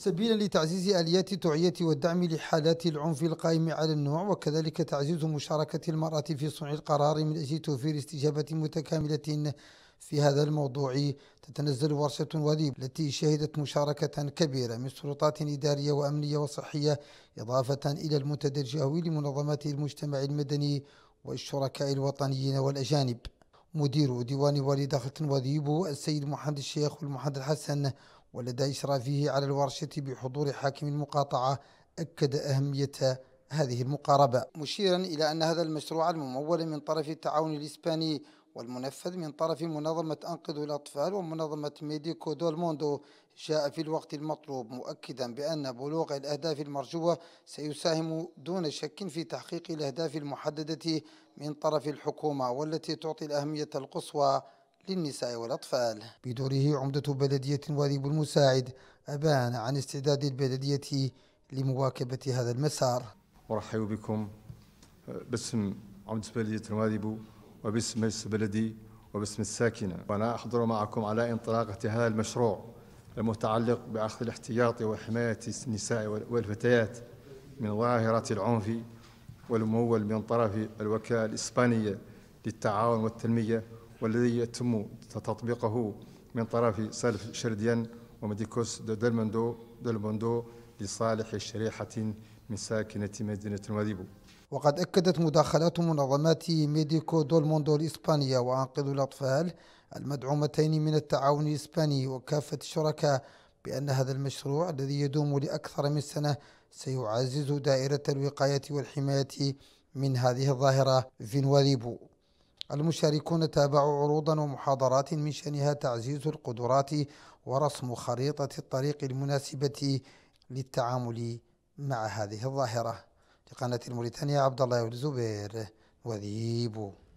سبيلا لتعزيز آليات التوعية والدعم لحالات العنف القائم على النوع وكذلك تعزيز مشاركة المرأة في صنع القرار من أجل توفير استجابة متكاملة في هذا الموضوع تتنزل ورشة وديب التي شهدت مشاركة كبيرة من سلطات إدارية وأمنية وصحية إضافة إلى المنتدى الجهوي لمنظمات المجتمع المدني والشركاء الوطنيين والأجانب مدير ديوان والي داخل وذيب السيد محمد الشيخ والمحمد الحسن ولدى إشرافه على الورشة بحضور حاكم المقاطعة أكد أهمية هذه المقاربة مشيرا إلى أن هذا المشروع الممول من طرف التعاون الإسباني والمنفذ من طرف منظمة أنقذ الأطفال ومنظمة ميديكو دول موندو جاء في الوقت المطلوب مؤكدا بأن بلوغ الأهداف المرجوة سيساهم دون شك في تحقيق الأهداف المحددة من طرف الحكومة والتي تعطي الأهمية القصوى للنساء والأطفال بدوره عمدة بلدية وليب المساعد أبان عن استعداد البلدية لمواكبة هذا المسار أرحب بكم باسم عمدة بلدية الوادب وباسم مجلس البلدي وباسم الساكنة وأنا أحضر معكم على انطلاقة هذا المشروع المتعلق بأخذ الاحتياط وحماية النساء والفتيات من ظاهرة العنف والممول من طرف الوكالة الإسبانية للتعاون والتنمية والذي يتم تطبيقه من طرف سالف شرديان ومديكوس دلموندو دلموندو لصالح شريحة من ساكنة مدينة المذيبو وقد أكدت مداخلات منظمات ميديكو دولموندو الإسبانية وأنقذ الأطفال المدعومتين من التعاون الإسباني وكافة الشركاء بأن هذا المشروع الذي يدوم لأكثر من سنة سيعزز دائرة الوقاية والحماية من هذه الظاهرة في نواليبو المشاركون تابعوا عروضا ومحاضرات من شأنها تعزيز القدرات ورسم خريطة الطريق المناسبة للتعامل مع هذه الظاهرة لقناة الموريتانية عبد الله الزبير وذيبو